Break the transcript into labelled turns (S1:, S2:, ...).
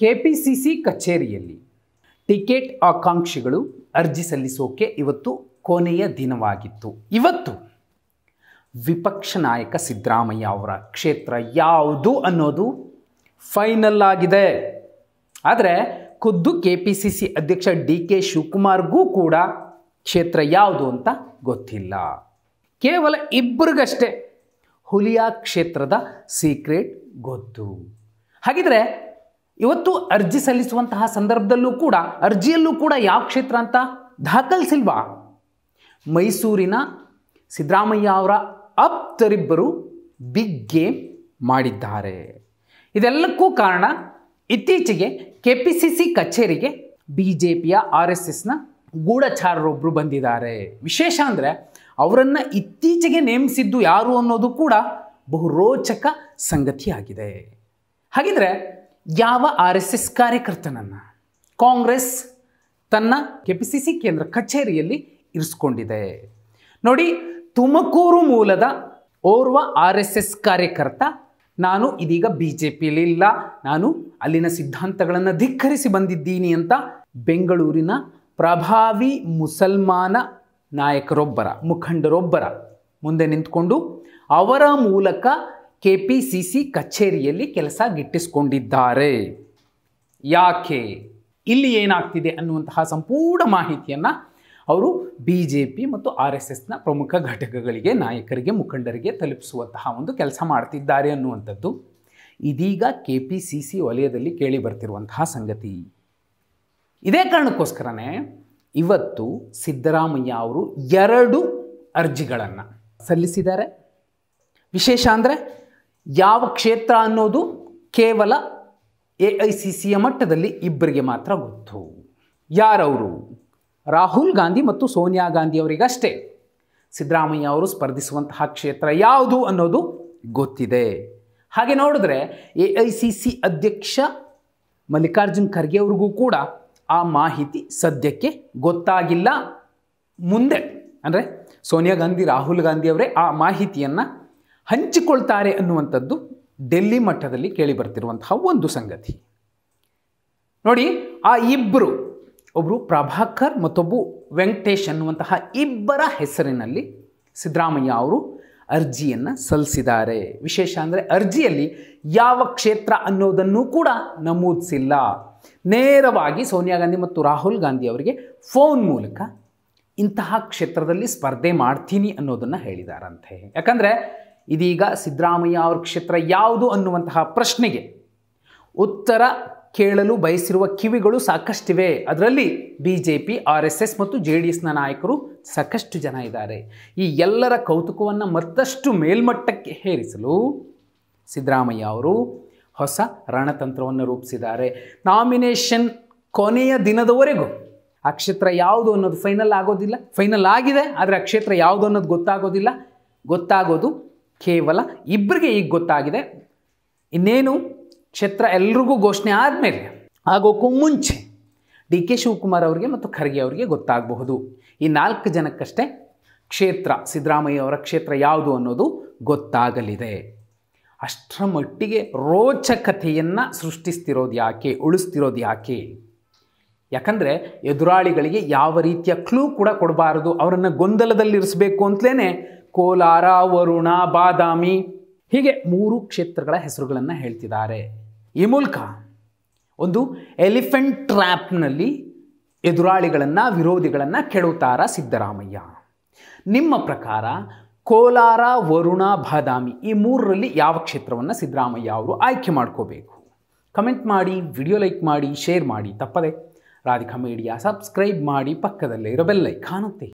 S1: KPCC ಕಚೇರಿಯಲ್ಲಿ ticket ಆಕಾಂಕ್ಷಿಗಳು ಅರ್ಜಿ ಸಲ್ಲಿಸೋಕೆ ಇವತ್ತು ಕೊನೆಯ ದಿನವಾಗಿತ್ತು ಇವತ್ತು ವಿಪಕ್ಷ ನಾಯಕ ಸಿದ್ದರಾಮಯ್ಯ ಅವರ ಕ್ಷೇತ್ರ ಯಾವುದು ಅನ್ನೋದು ಫೈನಲ್ ಆಗಿದೆ ಆದರೆ ಖುದ್ದು ಕೆ ಪಿ ಸಿ ಸಿ ಅಧ್ಯಕ್ಷ ಡಿ ಕೆ ಶಿವಕುಮಾರ್ಗೂ ಕೂಡ ಕ್ಷೇತ್ರ ಯಾವುದು ಅಂತ ಗೊತ್ತಿಲ್ಲ ಕೇವಲ ಇಬ್ಬರಿಗಷ್ಟೇ ಹುಲಿಯಾ ಕ್ಷೇತ್ರದ ಸೀಕ್ರೆಟ್ ಗೊತ್ತು ಹಾಗಿದ್ರೆ ಇವತ್ತು ಅರ್ಜಿ ಸಲ್ಲಿಸುವಂತಹ ಸಂದರ್ಭದಲ್ಲೂ ಕೂಡ ಅರ್ಜಿಯಲ್ಲೂ ಕೂಡ ಯಾವ ಕ್ಷೇತ್ರ ಅಂತ ದಾಖಲಿಸಿಲ್ವಾ ಮೈಸೂರಿನ ಸಿದ್ದರಾಮಯ್ಯ ಅವರ ಆಪ್ತರಿಬ್ಬರು ಬಿಗ್ ಗೇಮ್ ಮಾಡಿದ್ದಾರೆ ಇದೆಲ್ಲಕ್ಕೂ ಕಾರಣ ಇತ್ತೀಚೆಗೆ ಕೆ ಪಿ ಸಿ ಸಿ ಕಚೇರಿಗೆ ಬಿ ಜೆ ಪಿಯ ಆರ್ ಎಸ್ ಎಸ್ನ ಗೂಢಚಾರರೊಬ್ಬರು ಬಂದಿದ್ದಾರೆ ವಿಶೇಷ ಅಂದರೆ ಅವರನ್ನು ಇತ್ತೀಚೆಗೆ ನೇಮಿಸಿದ್ದು ಯಾರು ಅನ್ನೋದು ಕೂಡ ಬಹು ರೋಚಕ ಸಂಗತಿಯಾಗಿದೆ ಹಾಗಿದ್ರೆ ಯಾವ ಆರ್ ಎಸ್ ಎಸ್ ಕಾರ್ಯಕರ್ತನನ್ನು ಕಾಂಗ್ರೆಸ್ ತನ್ನ ಕೆ ಪಿ ಸಿ ಸಿ ಕೇಂದ್ರ ಕಚೇರಿಯಲ್ಲಿ ಇರಿಸ್ಕೊಂಡಿದೆ ನೋಡಿ ತುಮಕೂರು ಮೂಲದ ಓರ್ವ ಆರ್ ಎಸ್ ಎಸ್ ಕಾರ್ಯಕರ್ತ ನಾನು ಇದೀಗ ಬಿ ಜೆ ಇಲ್ಲ ನಾನು ಅಲ್ಲಿನ ಸಿದ್ಧಾಂತಗಳನ್ನು ಧಿಕ್ಕರಿಸಿ ಬಂದಿದ್ದೀನಿ ಅಂತ ಬೆಂಗಳೂರಿನ ಪ್ರಭಾವಿ ಮುಸಲ್ಮಾನ ನಾಯಕರೊಬ್ಬರ ಮುಖಂಡರೊಬ್ಬರ ಮುಂದೆ ನಿಂತ್ಕೊಂಡು ಅವರ ಮೂಲಕ ಕೆ ಪಿ ಸಿ ಸಿ ಕಚೇರಿಯಲ್ಲಿ ಕೆಲಸ ಗಿಟ್ಟಿಸಿಕೊಂಡಿದ್ದಾರೆ ಯಾಕೆ ಇಲ್ಲಿ ಏನಾಗ್ತಿದೆ ಅನ್ನುವಂತಹ ಸಂಪೂರ್ಣ ಮಾಹಿತಿಯನ್ನು ಅವರು ಬಿ ಜೆ ಪಿ ಮತ್ತು ಆರ್ ಎಸ್ ಎಸ್ನ ಪ್ರಮುಖ ಘಟಕಗಳಿಗೆ ನಾಯಕರಿಗೆ ಮುಖಂಡರಿಗೆ ತಲುಪಿಸುವಂತಹ ಒಂದು ಕೆಲಸ ಮಾಡ್ತಿದ್ದಾರೆ ಅನ್ನುವಂಥದ್ದು ಇದೀಗ ಕೆ ಪಿ ಸಿ ಸಿ ವಲಯದಲ್ಲಿ ಕೇಳಿ ಬರ್ತಿರುವಂತಹ ಸಂಗತಿ ಇದೇ ಕಾರಣಕ್ಕೋಸ್ಕರನೇ ಇವತ್ತು ಸಿದ್ದರಾಮಯ್ಯ ಅವರು ಎರಡು ಅರ್ಜಿಗಳನ್ನು ಸಲ್ಲಿಸಿದ್ದಾರೆ ವಿಶೇಷ ಅಂದರೆ ಯಾವ ಕ್ಷೇತ್ರ ಅನ್ನೋದು ಕೇವಲ ಎ ಐ ಸಿ ಸಿಯ ಮಟ್ಟದಲ್ಲಿ ಇಬ್ಬರಿಗೆ ಮಾತ್ರ ಗೊತ್ತು ಯಾರವರು ರಾಹುಲ್ ಗಾಂಧಿ ಮತ್ತು ಸೋನಿಯಾ ಗಾಂಧಿ ಅವರಿಗಷ್ಟೇ ಸಿದ್ದರಾಮಯ್ಯ ಅವರು ಸ್ಪರ್ಧಿಸುವಂತಹ ಕ್ಷೇತ್ರ ಯಾವುದು ಅನ್ನೋದು ಗೊತ್ತಿದೆ ಹಾಗೆ ನೋಡಿದ್ರೆ ಎ ಐ ಸಿ ಸಿ ಅಧ್ಯಕ್ಷ ಮಲ್ಲಿಕಾರ್ಜುನ್ ಖರ್ಗೆ ಅವ್ರಿಗೂ ಕೂಡ ಆ ಮಾಹಿತಿ ಸದ್ಯಕ್ಕೆ ಗೊತ್ತಾಗಿಲ್ಲ ಮುಂದೆ ಅಂದರೆ ಸೋನಿಯಾ ಗಾಂಧಿ ರಾಹುಲ್ ಗಾಂಧಿ ಅವರೇ ಆ ಮಾಹಿತಿಯನ್ನು ಹಂಚಿಕೊಳ್ತಾರೆ ಅನ್ನುವಂಥದ್ದು ಡೆಲ್ಲಿ ಮಟ್ಟದಲ್ಲಿ ಕೇಳಿಬರ್ತಿರುವಂತಹ ಒಂದು ಸಂಗತಿ ನೋಡಿ ಆ ಇಬ್ಬರು ಒಬ್ಬರು ಪ್ರಭಾಕರ್ ಮತ್ತೊಬ್ಬ ವೆಂಕಟೇಶ್ ಅನ್ನುವಂತಹ ಇಬ್ಬರ ಹೆಸರಿನಲ್ಲಿ ಸಿದ್ದರಾಮಯ್ಯ ಅವರು ಅರ್ಜಿಯನ್ನು ಸಲ್ಲಿಸಿದ್ದಾರೆ ವಿಶೇಷ ಅಂದರೆ ಅರ್ಜಿಯಲ್ಲಿ ಯಾವ ಕ್ಷೇತ್ರ ಅನ್ನೋದನ್ನು ಕೂಡ ನಮೂದಿಸಿಲ್ಲ ನೇರವಾಗಿ ಸೋನಿಯಾ ಗಾಂಧಿ ಮತ್ತು ರಾಹುಲ್ ಗಾಂಧಿ ಅವರಿಗೆ ಫೋನ್ ಮೂಲಕ ಇಂತಹ ಕ್ಷೇತ್ರದಲ್ಲಿ ಸ್ಪರ್ಧೆ ಮಾಡ್ತೀನಿ ಅನ್ನೋದನ್ನು ಹೇಳಿದಾರಂತೆ ಯಾಕಂದರೆ ಇದೀಗ ಸಿದ್ದರಾಮಯ್ಯ ಅವ್ರ ಕ್ಷೇತ್ರ ಯಾವುದು ಅನ್ನುವಂತಹ ಪ್ರಶ್ನೆಗೆ ಉತ್ತರ ಕೇಳಲು ಬಯಸಿರುವ ಕಿವಿಗಳು ಸಾಕಷ್ಟಿವೆ ಅದರಲ್ಲಿ B J P R S S ಮತ್ತು ಜೆ ಡಿ ಎಸ್ನ ನಾಯಕರು ಸಾಕಷ್ಟು ಜನ ಇದ್ದಾರೆ ಈ ಎಲ್ಲರ ಕೌತುಕವನ್ನು ಮತ್ತಷ್ಟು ಮೇಲ್ಮಟ್ಟಕ್ಕೆ ಹೇರಿಸಲು ಸಿದ್ದರಾಮಯ್ಯ ಅವರು ಹೊಸ ರಣತಂತ್ರವನ್ನು ರೂಪಿಸಿದ್ದಾರೆ ನಾಮಿನೇಷನ್ ಕೊನೆಯ ದಿನದವರೆಗೂ ಆ ಕ್ಷೇತ್ರ ಯಾವುದು ಅನ್ನೋದು ಫೈನಲ್ ಆಗೋದಿಲ್ಲ ಫೈನಲ್ ಆಗಿದೆ ಆದರೆ ಆ ಕ್ಷೇತ್ರ ಯಾವುದು ಅನ್ನೋದು ಗೊತ್ತಾಗೋದಿಲ್ಲ ಗೊತ್ತಾಗೋದು ಕೇವಲ ಇಬ್ಬರಿಗೆ ಈಗ ಗೊತ್ತಾಗಿದೆ ಇನ್ನೇನು ಕ್ಷೇತ್ರ ಎಲ್ರಿಗೂ ಘೋಷಣೆ ಆದಮೇಲೆ ಆಗೋಕ್ಕೂ ಮುಂಚೆ ಡಿ ಕೆ ಶಿವಕುಮಾರ್ ಅವರಿಗೆ ಮತ್ತು ಖರ್ಗೆ ಅವರಿಗೆ ಗೊತ್ತಾಗಬಹುದು ಈ ನಾಲ್ಕು ಜನಕ್ಕಷ್ಟೇ ಕ್ಷೇತ್ರ ಸಿದ್ದರಾಮಯ್ಯ ಅವರ ಕ್ಷೇತ್ರ ಯಾವುದು ಅನ್ನೋದು ಗೊತ್ತಾಗಲಿದೆ ಅಷ್ಟರ ಮಟ್ಟಿಗೆ ರೋಚಕತೆಯನ್ನು ಸೃಷ್ಟಿಸ್ತಿರೋದು ಯಾಕೆ ಉಳಿಸ್ತಿರೋದು ಯಾಕೆ ಯಾಕಂದರೆ ಎದುರಾಳಿಗಳಿಗೆ ಯಾವ ರೀತಿಯ ಕ್ಲೂ ಕೂಡ ಕೊಡಬಾರದು ಅವರನ್ನು ಗೊಂದಲದಲ್ಲಿರಿಸಬೇಕು ಅಂತಲೇ ಕೋಲಾರ ವರುಣ ಬಾದಾಮಿ ಹೀಗೆ ಮೂರು ಕ್ಷೇತ್ರಗಳ ಹೆಸರುಗಳನ್ನು ಹೇಳ್ತಿದ್ದಾರೆ ಈ ಮೂಲಕ ಒಂದು ಎಲಿಫೆಂಟ್ ಟ್ರ್ಯಾಪ್ನಲ್ಲಿ ಎದುರಾಳಿಗಳನ್ನು ವಿರೋಧಿಗಳನ್ನು ಕೆಡುತ್ತಾರ ಸಿದ್ದರಾಮಯ್ಯ ನಿಮ್ಮ ಪ್ರಕಾರ ಕೋಲಾರ ವರುಣ ಬಾದಾಮಿ ಈ ಮೂರರಲ್ಲಿ ಯಾವ ಕ್ಷೇತ್ರವನ್ನು ಸಿದ್ದರಾಮಯ್ಯ ಅವರು ಆಯ್ಕೆ ಮಾಡ್ಕೋಬೇಕು ಕಮೆಂಟ್ ಮಾಡಿ ವಿಡಿಯೋ ಲೈಕ್ ಮಾಡಿ ಶೇರ್ ಮಾಡಿ ತಪ್ಪದೆ ರಾಧಿಕಾ ಮೀಡಿಯಾ ಸಬ್ಸ್ಕ್ರೈಬ್ ಮಾಡಿ ಪಕ್ಕದಲ್ಲೇ ಇರೋ ಬೆಲ್ಲೈ ಕಾಣುತ್ತೆ